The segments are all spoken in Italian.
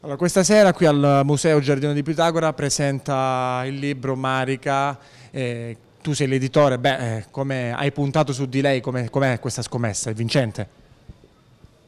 Allora, questa sera qui al Museo Giardino di Pitagora presenta il libro Marica, eh, tu sei l'editore, beh, eh, come hai puntato su di lei, com'è com questa scommessa, è vincente?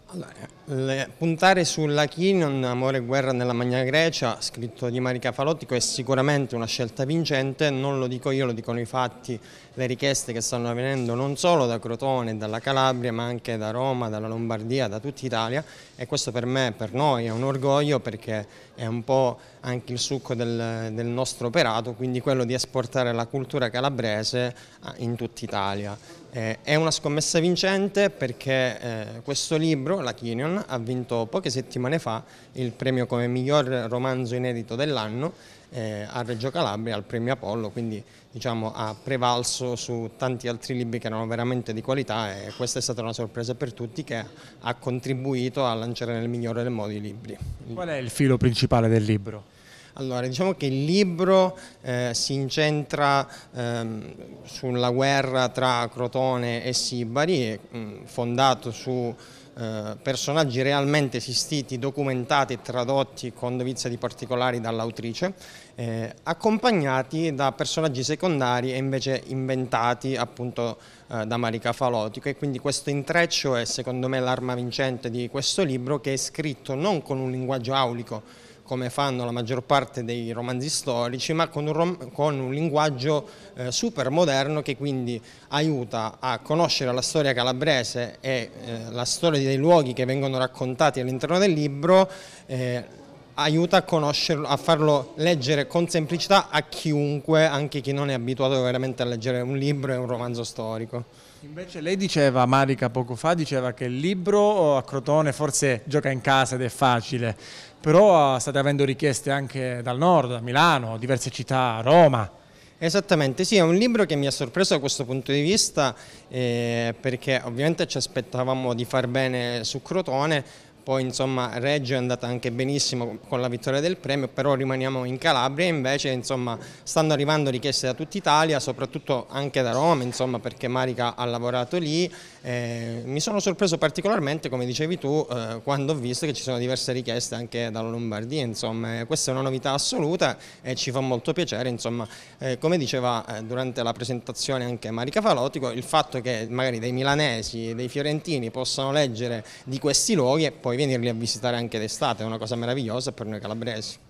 Allora, le, puntare sulla Chinon, Amore e guerra nella Magna Grecia, scritto di Marica Falottico, è sicuramente una scelta vincente, non lo dico io, lo dicono i fatti, le richieste che stanno avvenendo non solo da Crotone, e dalla Calabria, ma anche da Roma, dalla Lombardia, da tutta Italia e questo per me, per noi, è un orgoglio perché è un po' anche il succo del, del nostro operato, quindi quello di esportare la cultura calabrese ah, in tutta Italia. Eh, è una scommessa vincente perché eh, questo libro, la Chinion, ha vinto poche settimane fa il premio come miglior romanzo inedito dell'anno eh, a Reggio Calabria, al premio Apollo, quindi diciamo, ha prevalso su tanti altri libri che erano veramente di qualità e questa è stata una sorpresa per tutti che ha contribuito a lanciare nel migliore dei modi i libri. Qual è il filo principale del libro? Allora, diciamo che il libro eh, si incentra ehm, sulla guerra tra Crotone e Sibari, mh, mm, fondato su eh, personaggi realmente esistiti, documentati e tradotti con dovizia di particolari dall'autrice, eh, accompagnati da personaggi secondari e invece inventati appunto eh, da Marica Falotico e quindi questo intreccio è secondo me l'arma vincente di questo libro che è scritto non con un linguaggio aulico come fanno la maggior parte dei romanzi storici, ma con un, rom con un linguaggio eh, super moderno che quindi aiuta a conoscere la storia calabrese e eh, la storia dei luoghi che vengono raccontati all'interno del libro, eh, aiuta a conoscerlo, a farlo leggere con semplicità a chiunque, anche chi non è abituato veramente a leggere un libro e un romanzo storico. Invece lei diceva, Marica poco fa, diceva che il libro oh, a Crotone forse gioca in casa ed è facile, però ah, state avendo richieste anche dal nord, da Milano, diverse città, Roma. Esattamente, sì, è un libro che mi ha sorpreso da questo punto di vista eh, perché ovviamente ci aspettavamo di far bene su Crotone, poi insomma Reggio è andata anche benissimo con la vittoria del premio, però rimaniamo in Calabria invece insomma stanno arrivando richieste da tutta Italia, soprattutto anche da Roma insomma perché Marica ha lavorato lì, eh, mi sono sorpreso particolarmente come dicevi tu eh, quando ho visto che ci sono diverse richieste anche dalla Lombardia insomma questa è una novità assoluta e ci fa molto piacere insomma eh, come diceva eh, durante la presentazione anche Marica Falotico il fatto che magari dei milanesi, dei fiorentini possano leggere di questi luoghi e poi venirli a visitare anche d'estate, è una cosa meravigliosa per noi calabresi.